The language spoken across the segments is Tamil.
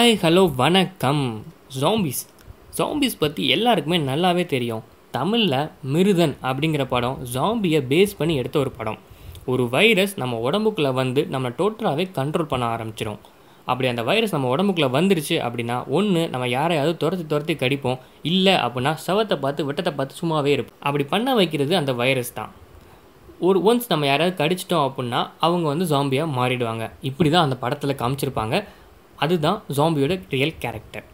ஹாய் ஹலோ வணக்கம் ஜாம்பிஸ் ஜாம்பிஸ் பற்றி எல்லாருக்குமே நல்லாவே தெரியும் தமிழில் மிருதன் அப்படிங்கிற படம் ஜாம்பியை பேஸ் பண்ணி எடுத்த ஒரு படம் ஒரு வைரஸ் நம்ம உடம்புக்குள்ளே வந்து நம்ம டோட்டலாகவே கண்ட்ரோல் பண்ண ஆரம்பிச்சிடும் அப்படி அந்த வைரஸ் நம்ம உடம்புக்குள்ளே வந்துருச்சு அப்படின்னா ஒன்று நம்ம யாரையாவது துரத்தி துரத்தி கடிப்போம் இல்லை அப்படின்னா சவத்தை பார்த்து விட்டத்தை பார்த்து சும்மாவே இருப்போம் அப்படி பண்ண வைக்கிறது அந்த வைரஸ் தான் ஒரு ஒன்ஸ் நம்ம யாராவது கடிச்சிட்டோம் அப்படின்னா அவங்க வந்து ஜாம்பியாக மாறிடுவாங்க இப்படி தான் அந்த படத்தில் காமிச்சிருப்பாங்க அதுதான் ஜாம்பியோட ரியல் கேரக்டர்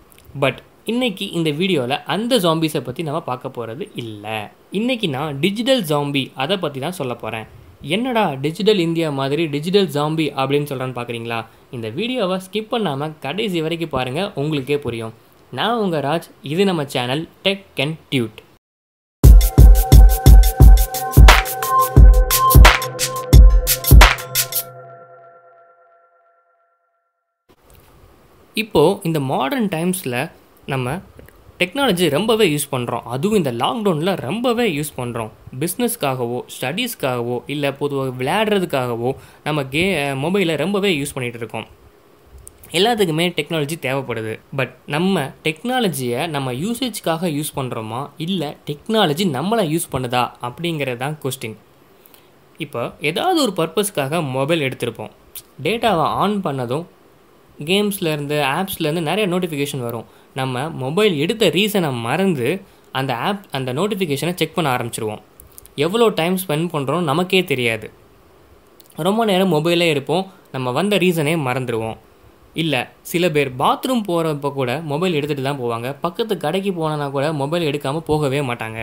பட் இன்றைக்கி இந்த வீடியோவில் அந்த ஜாம்பிஸை பற்றி நம்ம பார்க்க போகிறது இல்லை இன்றைக்கி நான் டிஜிட்டல் ஜாம்பி அதை பற்றி தான் சொல்ல போகிறேன் என்னடா டிஜிட்டல் இந்தியா மாதிரி டிஜிட்டல் ஜாம்பி அப்படின்னு சொல்கிறேன்னு பார்க்குறீங்களா இந்த வீடியோவை ஸ்கிப் பண்ணாமல் கடைசி வரைக்கும் பாருங்கள் உங்களுக்கே புரியும் நான் உங்கள் ராஜ் இது நம்ம சேனல் டெக் அண்ட் டியூட் இப்போது இந்த மாடர்ன் டைம்ஸில் நம்ம டெக்னாலஜி ரொம்பவே யூஸ் பண்ணுறோம் அதுவும் இந்த லாக்டவுனில் ரொம்பவே யூஸ் பண்ணுறோம் பிஸ்னஸ்க்காகவோ ஸ்டடீஸ்க்காகவோ இல்லை பொதுவாக விளையாடுறதுக்காகவோ நம்ம கே மொபைலை ரொம்பவே யூஸ் பண்ணிகிட்டு இருக்கோம் எல்லாத்துக்குமே டெக்னாலஜி தேவைப்படுது பட் நம்ம டெக்னாலஜியை நம்ம யூசேஜ்க்காக யூஸ் பண்ணுறோமா இல்லை டெக்னாலஜி நம்மளை யூஸ் பண்ணுதா அப்படிங்கிறது தான் கொஸ்டின் இப்போ ஏதாவது ஒரு பர்பஸ்க்காக மொபைல் எடுத்திருப்போம் டேட்டாவை ஆன் பண்ணதும் கேம்ஸ்லேருந்து ஆப்ஸ்லேருந்து நிறைய நோட்டிஃபிகேஷன் வரும் நம்ம மொபைல் எடுத்த ரீசனை மறந்து அந்த ஆப் அந்த நோட்டிஃபிகேஷனை செக் பண்ண ஆரம்பிச்சிருவோம் எவ்வளோ டைம் ஸ்பெண்ட் பண்ணுறோம் நமக்கே தெரியாது ரொம்ப நேரம் மொபைலே இருப்போம் நம்ம வந்த ரீசனே மறந்துடுவோம் இல்லை சில பேர் பாத்ரூம் போகிறப்ப கூட மொபைல் எடுத்துகிட்டு தான் போவாங்க பக்கத்து கடைக்கு போனால் கூட மொபைல் எடுக்காமல் போகவே மாட்டாங்க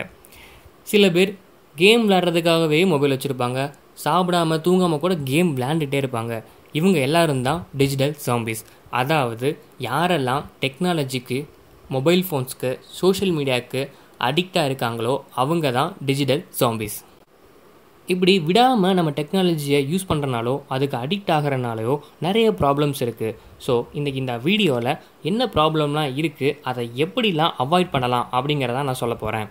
சில பேர் கேம் விளாட்றதுக்காகவே மொபைல் வச்சுருப்பாங்க சாப்பிடாமல் தூங்காமல் கூட கேம் விளாண்டுகிட்டே இருப்பாங்க இவங்க எல்லாரும் தான் டிஜிட்டல் சாம்பிஸ் அதாவது யாரெல்லாம் டெக்னாலஜிக்கு மொபைல் ஃபோன்ஸ்க்கு சோஷியல் மீடியாவுக்கு அடிக்டாக இருக்காங்களோ அவங்க தான் டிஜிட்டல் சாம்பிஸ் இப்படி விடாமல் நம்ம டெக்னாலஜியை யூஸ் பண்ணுறனாலோ அதுக்கு அடிக்ட் ஆகிறனாலையோ நிறைய ப்ராப்ளம்ஸ் இருக்குது ஸோ இன்றைக்கி இந்த வீடியோவில் என்ன ப்ராப்ளம்லாம் இருக்குது அதை எப்படிலாம் அவாய்ட் பண்ணலாம் அப்படிங்கிறத நான் சொல்ல போகிறேன்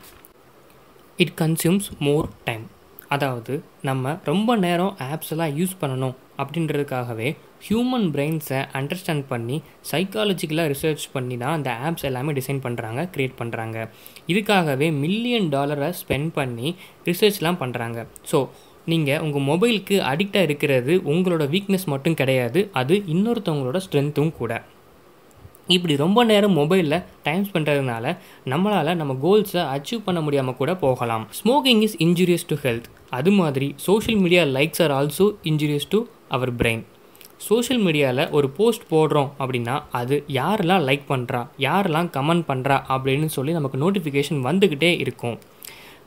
இட் கன்சியூம்ஸ் மோர் டைம் அதாவது நம்ம ரொம்ப நேரம் ஆப்ஸ் எல்லாம் யூஸ் பண்ணணும் அப்படின்றதுக்காகவே ஹியூமன் பிரெயின்ஸை அண்டர்ஸ்டாண்ட் பண்ணி சைக்காலஜிக்கலாக ரிசர்ச் பண்ணி தான் அந்த ஆப்ஸ் எல்லாமே டிசைன் பண்ணுறாங்க க்ரியேட் பண்ணுறாங்க இதுக்காகவே மில்லியன் டாலரை ஸ்பெண்ட் பண்ணி ரிசர்ச்லாம் பண்ணுறாங்க ஸோ நீங்கள் உங்கள் மொபைலுக்கு அடிக்டாக இருக்கிறது உங்களோட வீக்னஸ் மட்டும் கிடையாது அது இன்னொருத்தவங்களோட ஸ்ட்ரென்த்தும் கூட இப்படி ரொம்ப நேரம் மொபைலில் டைம் ஸ்பெண்ட்றதுனால நம்மளால் நம்ம கோல்ஸை அச்சீவ் பண்ண முடியாமல் கூட போகலாம் smoking is injurious to health அது மாதிரி social media likes are also injurious to our brain social மீடியாவில் ஒரு போஸ்ட் போடுறோம் அப்படின்னா அது யாரெல்லாம் லைக் பண்ணுறா யாரெல்லாம் கமெண்ட் பண்ணுறா அப்படின்னு சொல்லி நமக்கு நோட்டிஃபிகேஷன் வந்துக்கிட்டே இருக்கும்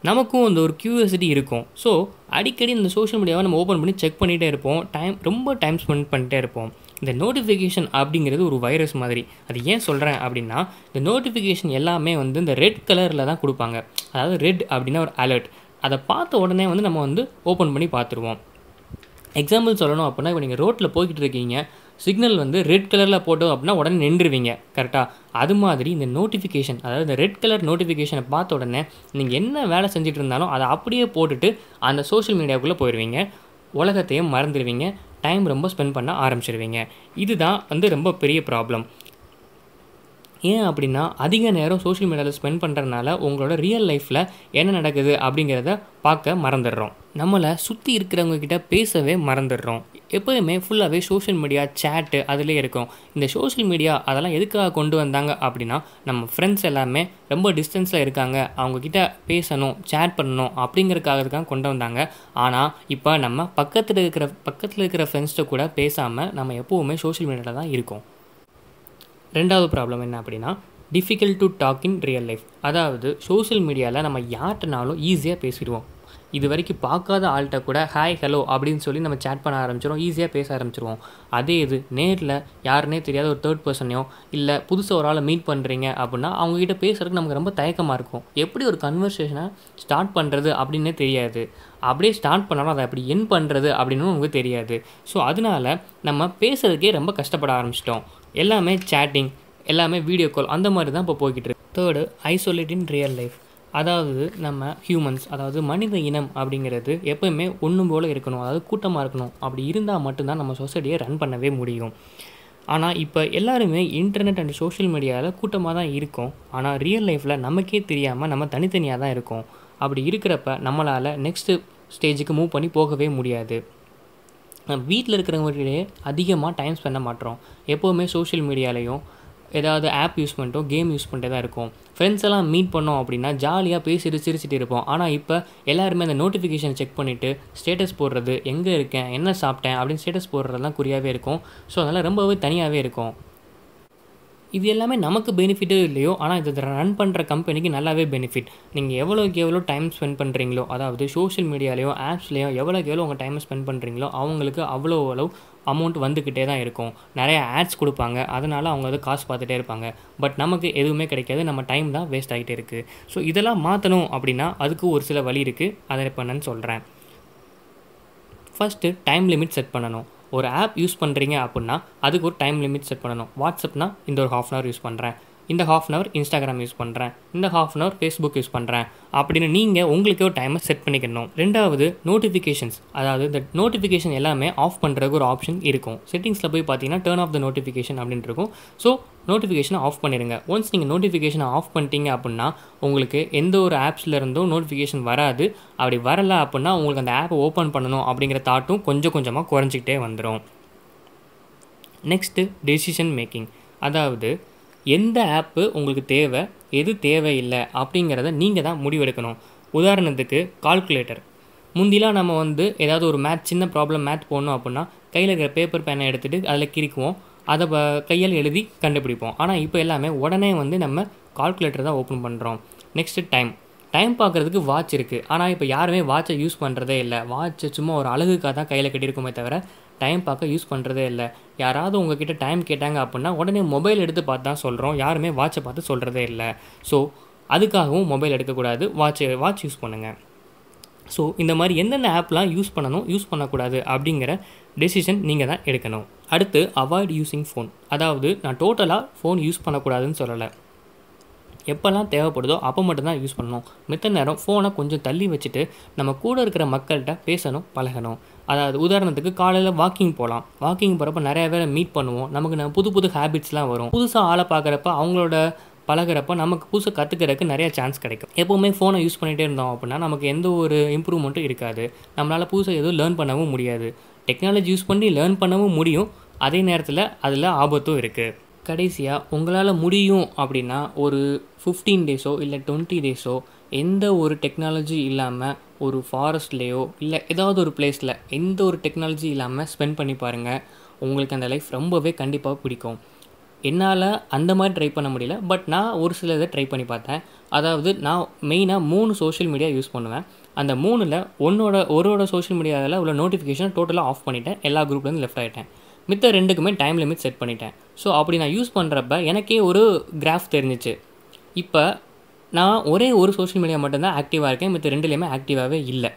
நமக்கும் அந்த ஒரு க்யூரியாசிட்டி இருக்கும் ஸோ அடிக்கடி இந்த சோஷியல் மீடியாவை நம்ம ஓப்பன் பண்ணி செக் பண்ணிகிட்டே இருப்போம் டைம் ரொம்ப டைம் ஸ்பெண்ட் பண்ணிகிட்டே இருப்போம் இந்த நோட்டிஃபிகேஷன் அப்படிங்கிறது ஒரு வைரஸ் மாதிரி அது ஏன் சொல்கிறேன் அப்படின்னா இந்த நோட்டிஃபிகேஷன் எல்லாமே வந்து இந்த ரெட் கலரில் தான் கொடுப்பாங்க அதாவது ரெட் அப்படின்னா ஒரு அலர்ட் அதை பார்த்த உடனே வந்து நம்ம வந்து ஓப்பன் பண்ணி பார்த்துருவோம் எக்ஸாம்பிள் சொல்லணும் அப்படின்னா இப்போ நீங்கள் ரோட்டில் போய்கிட்டு இருக்கீங்க சிக்னல் வந்து ரெட் கலரில் போட்டோம் அப்படின்னா உடனே நின்றுருவீங்க கரெக்டாக அது மாதிரி இந்த நோட்டிஃபிகேஷன் அதாவது இந்த ரெட் கலர் நோட்டிஃபிகேஷனை பார்த்த உடனே நீங்கள் என்ன வேலை செஞ்சுட்டு இருந்தாலும் அதை அப்படியே போட்டுட்டு அந்த சோஷியல் மீடியாவுக்குள்ளே போயிடுவீங்க உலகத்தையும் மறந்துடுவீங்க டைம் ரொம்ப ஸ்பெண்ட் பண்ண ஆரம்பிச்சிருவீங்க இதுதான் வந்து ரொம்ப பெரிய ப்ராப்ளம் ஏன் அப்படின்னா அதிக நேரம் சோஷியல் மீடியாவில் ஸ்பெண்ட் பண்ணுறதுனால உங்களோட ரியல் லைஃப்பில் என்ன நடக்குது அப்படிங்கிறத பார்க்க மறந்துடுறோம் நம்மளை சுற்றி இருக்கிறவங்க கிட்ட பேசவே மறந்துடுறோம் எப்போயுமே ஃபுல்லாகவே சோஷியல் மீடியா சேட்டு அதிலே இருக்கும் இந்த சோஷியல் மீடியா அதெல்லாம் எதுக்காக கொண்டு வந்தாங்க அப்படின்னா நம்ம ஃப்ரெண்ட்ஸ் எல்லாமே ரொம்ப டிஸ்டன்ஸில் இருக்காங்க அவங்கக்கிட்ட பேசணும் சேட் பண்ணணும் அப்படிங்கிறதுக்காக தான் கொண்டு வந்தாங்க ஆனால் இப்போ நம்ம பக்கத்தில் இருக்கிற பக்கத்தில் இருக்கிற ஃப்ரெண்ட்ஸ்கிட்ட கூட பேசாமல் நம்ம எப்போவுமே சோஷியல் மீடியாவில் தான் இருக்கோம் ரெண்டாவது ப்ராப்ளம் என்ன அப்படின்னா difficult to talk in real life அதாவது சோசியல் மீடியாவில் நம்ம யார்கிட்டனாலும் ஈஸியாக பேசிடுவோம் இது வரைக்கும் பார்க்காத ஆள்கிட்ட கூட ஹாய் ஹலோ அப்படின்னு சொல்லி நம்ம சேட் பண்ண ஆரம்பிச்சிடும் ஈஸியாக பேச ஆரம்பிச்சிருவோம் அதே இது நேரில் யாருன்னே தெரியாத ஒரு தேர்ட் பர்சனையோ இல்லை புதுசாக ஒரு ஆளை மீட் பண்ணுறீங்க அப்படின்னா அவங்ககிட்ட பேசுகிறதுக்கு நமக்கு ரொம்ப தயக்கமாக இருக்கும் எப்படி ஒரு கன்வர்சேஷனை ஸ்டார்ட் பண்ணுறது அப்படின்னே தெரியாது அப்படியே ஸ்டார்ட் பண்ணாலும் அதை அப்படி என் பண்ணுறது அப்படின்னு நமக்கு தெரியாது ஸோ அதனால் நம்ம பேசுகிறதுக்கே ரொம்ப கஷ்டப்பட ஆரம்பிச்சிட்டோம் எல்லாமே சேட்டிங் எல்லாமே வீடியோ கால் அந்த மாதிரி தான் இப்போ போய்கிட்டு இருக்கு third isolate in real life அதாவது நம்ம ஹியூமன்ஸ் அதாவது மனித இனம் அப்படிங்கிறது எப்போயுமே ஒன்றும் போல் இருக்கணும் அதாவது கூட்டமாக இருக்கணும் அப்படி இருந்தால் மட்டும்தான் நம்ம சொசைட்டியை ரன் பண்ணவே முடியும் ஆனால் இப்போ எல்லாருமே இன்டர்நெட் அண்ட் சோஷியல் மீடியாவில் கூட்டமாக தான் இருக்கும் ஆனால் ரியல் லைஃப்பில் நமக்கே தெரியாமல் நம்ம தனித்தனியாக தான் இருக்கோம் அப்படி இருக்கிறப்ப நம்மளால் நெக்ஸ்ட்டு ஸ்டேஜுக்கு மூவ் பண்ணி போகவே முடியாது நம்ம வீட்டில் இருக்கிறவங்ககிட்டே அதிகமாக டைம் ஸ்பெண்ட் பண்ண மாட்டோம் எப்போவுமே சோஷியல் மீடியாலேயும் ஏதாவது ஆப் யூஸ் பண்ணிட்டோம் கேம் யூஸ் பண்ணிட்டே தான் இருக்கும் ஃப்ரெண்ட்ஸ் எல்லாம் மீட் பண்ணோம் அப்படின்னா ஜாலியாக பேசிட்டு சிரிச்சிட்டு இருப்போம் ஆனால் இப்போ எல்லாருமே அந்த நோட்டிஃபிகேஷன் செக் பண்ணிவிட்டு ஸ்டேட்டஸ் போடுறது எங்கே இருக்கேன் என்ன சாப்பிட்டேன் அப்படின்னு ஸ்டேட்டஸ் போடுறதுலாம் குறியாகவே இருக்கும் ஸோ அதனால் ரொம்பவே தனியாகவே இருக்கும் இது எல்லாமே நமக்கு பெனிஃபிட்டே இல்லையோ ஆனால் இது ரன் பண்ணுற கம்பெனிக்கு நல்லாவே பெனிஃபிட் நீங்கள் எவ்வளோக்கு எவ்வளோ டைம் ஸ்பெண்ட் பண்ணுறீங்களோ அதாவது சோஷியல் மீடியாலேயோ ஆப்ஸ்லேயோ எவ்வளோக்கு எவ்வளோ உங்கள் டைம் ஸ்பெண்ட் பண்ணுறீங்களோ அவங்களுக்கு அவ்வளோ அளவு அமௌண்ட் வந்துக்கிட்டே தான் இருக்கும் நிறைய ஆட்ஸ் கொடுப்பாங்க அதனால் அவங்க அதை காசு பார்த்துட்டே இருப்பாங்க பட் நமக்கு எதுவுமே கிடைக்காது நம்ம டைம் தான் வேஸ்ட் ஆகிட்டே இருக்குது ஸோ இதெல்லாம் மாற்றணும் அப்படின்னா அதுக்கு ஒரு சில வழி இருக்குது அதை பண்ணுன்னு சொல்கிறேன் ஃபஸ்ட்டு டைம் லிமிட் செட் பண்ணணும் ஒரு ஆப் யூஸ் பண்ணுறீங்க அப்படின்னா அதுக்கு ஒரு டைம் லிமிட் செட் பண்ணணும் வாட்ஸ்அப்னால் இந்த ஒரு ஹாஃப் அன் ஹவர் யூஸ் பண்ணுறேன் இந்த half an hour Instagram use பண்ணுறேன் இந்த half an hour Facebook use பண்ணுறேன் அப்படின்னு நீங்கள் உங்களுக்கே ஒரு டைமை செட் பண்ணிக்கணும் ரெண்டாவது நோட்டிஃபிகேஷன்ஸ் அதாவது தட் நோட்டிஃபிகேஷன் எல்லாமே ஆஃப் பண்ணுறதுக்கு ஒரு ஆப்ஷன் இருக்கும் செட்டிங்ஸில் போய் பார்த்தீங்கன்னா டேர்ன் ஆஃப் த நோட்டிஃபிகேஷன் அப்படின்னு இருக்கும் ஸோ நோட்டிஃபிகேஷனை ஆஃப் பண்ணிடுங்க ஒன்ஸ் நீங்கள் நோட்டிஃபிகேஷனை ஆஃப் பண்ணிட்டீங்க அப்படின்னா உங்களுக்கு எந்த ஒரு ஆப்ஸில் இருந்தும் நோட்டிஃபிகேஷன் வராது அப்படி வரலை அப்படின்னா உங்களுக்கு அந்த ஆப்பை ஓப்பன் பண்ணணும் அப்படிங்கிற தாட்டும் கொஞ்சம் கொஞ்சமாக குறைஞ்சிக்கிட்டே வந்துடும் நெக்ஸ்ட்டு டெசிஷன் மேக்கிங் அதாவது எந்த ஆப்பு உங்களுக்கு தேவை எது தேவையில்லை அப்படிங்கிறத நீங்கள் தான் முடிவெடுக்கணும் உதாரணத்துக்கு கால்குலேட்டர் முந்திலாம் நம்ம வந்து ஏதாவது ஒரு மேத் சின்ன ப்ராப்ளம் மேத் போடணும் அப்படின்னா கையில் இருக்கிற பேப்பர் பேனை எடுத்துகிட்டு அதில் கிரிக்குவோம் அதை ப கையால் எழுதி கண்டுபிடிப்போம் ஆனால் இப்போ எல்லாமே உடனே வந்து நம்ம கால்குலேட்டர் தான் ஓப்பன் பண்ணுறோம் நெக்ஸ்ட்டு டைம் டைம் பார்க்குறதுக்கு வாட்ச் இருக்குது ஆனால் இப்போ யாருமே வாட்சை யூஸ் பண்ணுறதே இல்லை வாட்சை சும்மா ஒரு அழகுக்காக தான் கையில் கட்டியிருக்குமே தவிர டைம் பார்க்க யூஸ் பண்ணுறதே இல்லை யாராவது உங்ககிட்ட டைம் கேட்டாங்க அப்படின்னா உடனே மொபைல் எடுத்து பார்த்து தான் சொல்கிறோம் யாருமே வாட்சை பார்த்து சொல்கிறதே இல்லை ஸோ அதுக்காகவும் மொபைல் எடுக்கக்கூடாது வாட்சை வாட்ச் யூஸ் பண்ணுங்கள் ஸோ இந்த மாதிரி எந்தெந்த ஆப்லாம் யூஸ் பண்ணணும் யூஸ் பண்ணக்கூடாது அப்படிங்கிற டெசிஷன் நீங்கள் தான் எடுக்கணும் அடுத்து அவாய்ட் யூஸிங் ஃபோன் அதாவது நான் டோட்டலாக ஃபோன் யூஸ் பண்ணக்கூடாதுன்னு சொல்லலை எப்போல்லாம் தேவைப்படுதோ அப்போ மட்டும்தான் யூஸ் பண்ணணும் மித்த நேரம் ஃபோனை கொஞ்சம் தள்ளி வச்சுட்டு நம்ம கூட இருக்கிற மக்கள்கிட்ட பேசணும் பழகணும் அதாவது உதாரணத்துக்கு காலையில் வாக்கிங் போகலாம் வாக்கிங் போகிறப்ப நிறைய பேரை மீட் பண்ணுவோம் நமக்கு நம்ம புது புது ஹேபிட்ஸ்லாம் வரும் புதுசாக ஆளை பார்க்குறப்ப அவங்களோட பழகிறப்ப நமக்கு புதுசாக கற்றுக்கிறதுக்கு நிறையா சான்ஸ் கிடைக்கும் எப்போவுமே ஃபோனை யூஸ் பண்ணிகிட்டே இருந்தோம் அப்படின்னா நமக்கு எந்த ஒரு இம்ப்ரூவ்மெண்ட்டும் இருக்காது நம்மளால் புதுசாக எதுவும் லேர்ன் பண்ணவும் முடியாது டெக்னாலஜி யூஸ் பண்ணி லேர்ன் பண்ணவும் முடியும் அதே நேரத்தில் அதில் ஆபத்தும் இருக்குது கடைசியாக உங்களால் முடியும் அப்படின்னா ஒரு ஃபிஃப்டீன் டேஸோ இல்லை டுவெண்ட்டி டேஸோ எந்த ஒரு டெக்னாலஜி இல்லாமல் ஒரு ஃபாரஸ்ட்லேயோ இல்லை ஏதாவது ஒரு பிளேஸில் எந்த ஒரு டெக்னாலஜி இல்லாமல் ஸ்பெண்ட் பண்ணி பாருங்கள் உங்களுக்கு அந்த லைஃப் ரொம்பவே கண்டிப்பாக பிடிக்கும் என்னால் அந்த மாதிரி ட்ரை பண்ண முடியல பட் நான் ஒரு சில இதை ட்ரை பண்ணி பார்த்தேன் அதாவது நான் மெயினாக மூணு சோஷியல் மீடியா யூஸ் பண்ணுவேன் அந்த மூணில் ஒன்னோட ஒரு சோஷியல் மீடியாவில் உள்ள நோட்டிஃபிகேஷன் டோட்டலாக ஆஃப் பண்ணிவிட்டேன் எல்லா குரூப்லேருந்து லெஃப்ட் ஆகிட்டேன் மித்த ரெண்டுக்குமே டைம் லிமிட் செட் பண்ணிட்டேன் ஸோ அப்படி நான் யூஸ் பண்ணுறப்ப எனக்கே ஒரு கிராஃப் தெரிஞ்சிச்சு இப்போ நான் ஒரே ஒரு சோஷியல் மீடியா மட்டும்தான் ஆக்டிவாக இருக்கேன் மித்த ரெண்டுலேயுமே ஆக்டிவாகவே இல்லை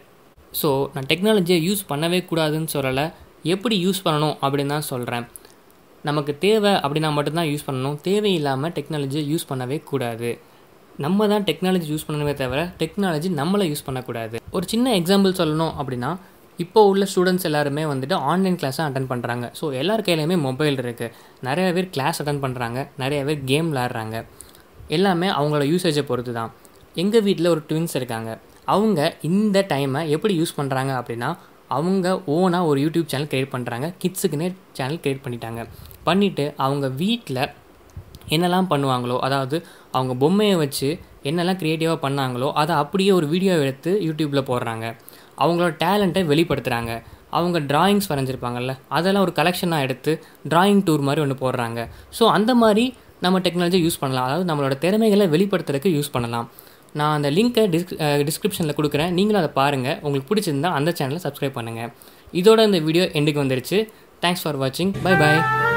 ஸோ நான் டெக்னாலஜியை யூஸ் பண்ணவே கூடாதுன்னு சொல்லலை எப்படி யூஸ் பண்ணணும் அப்படின்னு தான் சொல்கிறேன் நமக்கு தேவை அப்படின்னா மட்டும்தான் யூஸ் பண்ணணும் தேவையில்லாமல் டெக்னாலஜியை யூஸ் பண்ணவே கூடாது நம்ம தான் டெக்னாலஜி யூஸ் பண்ணணுமே தவிர டெக்னாலஜி நம்மளை யூஸ் பண்ணக்கூடாது ஒரு சின்ன எக்ஸாம்பிள் சொல்லணும் அப்படின்னா இப்போ உள்ள ஸ்டூடெண்ட்ஸ் எல்லாருமே வந்துட்டு ஆன்லைன் கிளாஸாக அட்டன் பண்ணுறாங்க ஸோ எல்லார் கையிலையுமே மொபைல் இருக்குது நிறைய பேர் கிளாஸ் அட்டன் பண்ணுறாங்க நிறைய பேர் கேம் விளாட்றாங்க எல்லாமே அவங்களோட யூசேஜை பொறுத்து தான் எங்கள் வீட்டில் ஒரு ட்வின்ஸ் இருக்காங்க அவங்க இந்த டைமை எப்படி யூஸ் பண்ணுறாங்க அப்படின்னா அவங்க ஓனாக ஒரு யூடியூப் சேனல் க்ரியேட் பண்ணுறாங்க கிட்ஸுக்குன்னே சேனல் க்ரியேட் பண்ணிட்டாங்க பண்ணிவிட்டு அவங்க வீட்டில் என்னெல்லாம் பண்ணுவாங்களோ அதாவது அவங்க பொம்மையை வச்சு என்னெல்லாம் க்ரியேட்டிவாக பண்ணாங்களோ அதை அப்படியே ஒரு வீடியோ எடுத்து யூடியூப்பில் போடுறாங்க அவங்களோட டேலண்ட்டை வெளிப்படுத்துகிறாங்க அவங்க ட்ராயிங்ஸ் வரைஞ்சிருப்பாங்கல்ல அதெல்லாம் ஒரு கலெக்ஷனாக எடுத்து ட்ராயிங் டூர் மாதிரி ஒன்று போடுறாங்க ஸோ அந்த மாதிரி நம்ம டெக்னாலஜியை யூஸ் பண்ணலாம் அதாவது நம்மளோட திறமைகளை வெளிப்படுத்துறதுக்கு யூஸ் பண்ணலாம் நான் அந்த லிங்க்கை டிஸ்க் டிஸ்கிரிப்ஷனில் கொடுக்குறேன் நீங்களும் அதை பாருங்கள் உங்களுக்கு பிடிச்சிருந்தால் அந்த சேனலை சப்ஸ்கிரைப் பண்ணுங்கள் இதோட இந்த வீடியோ எண்டுக்கு வந்துருச்சு தேங்க்ஸ் ஃபார் வாட்சிங் பை பாய்